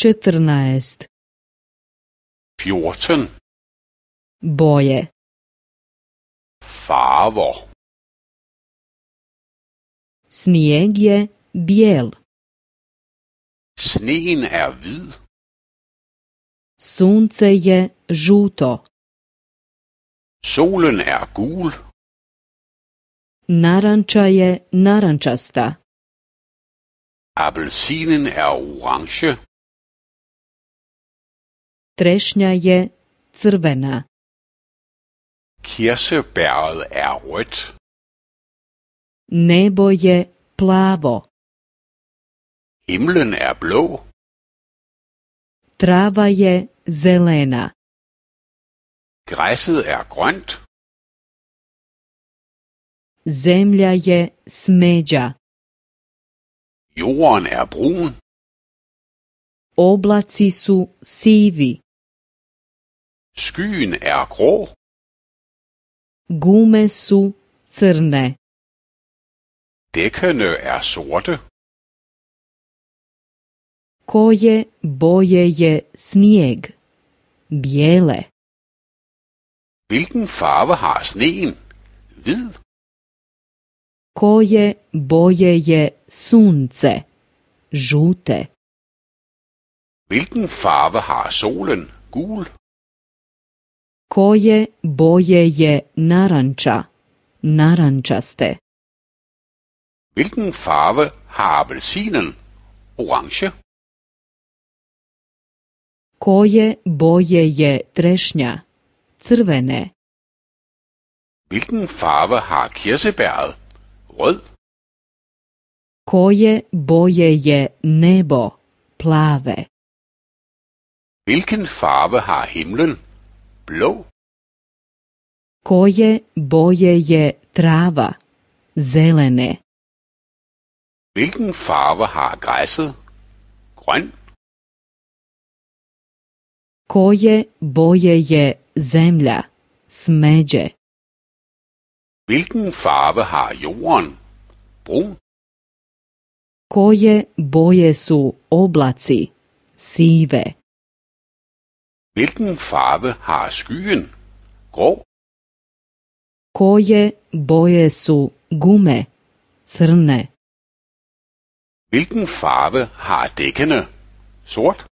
14 14 boje farver Snijeg je bijel. Sneen er hvid. Sunce je žuto. Solen er gul. Naranča je narančasta. Appelsinen er orange. trešnja je crvena. Kirsebæret er rødt. Nebo je plavo. Himlen er blå. Trava je zelena. Græsset er grønt. Zemlja je smedja. Jorden er brun. Oblaci su sivi. Skyen er grå. Gume su crne. Dækkene er sorte. Koje boje je snijeg? Bjele. Hvilken farve har sneen? Hvid. Koje boje je sunce? Žute. Hvilken farve har solen? Gul. koje boje je naranča? Narančaste. Hvilken farve har apelsinen? Orange. Koje boje je trešnja? Crvene. Hvilken farve har kirsebæret? Rød. Koje boje je nebo? Plave. Hvilken farve har himlen? blå? Koje boje je trava? Zelene. Hvilken farve har græsset? Grøn? Koje boje je zemlja? Smeđe. Hvilken farve har jorden? Brun? Koje boje su oblaci? Sive. Hvilken farve har skyen? Grå? Koje boje su gume? Crne. Hvilken farve har dækkene? Sort?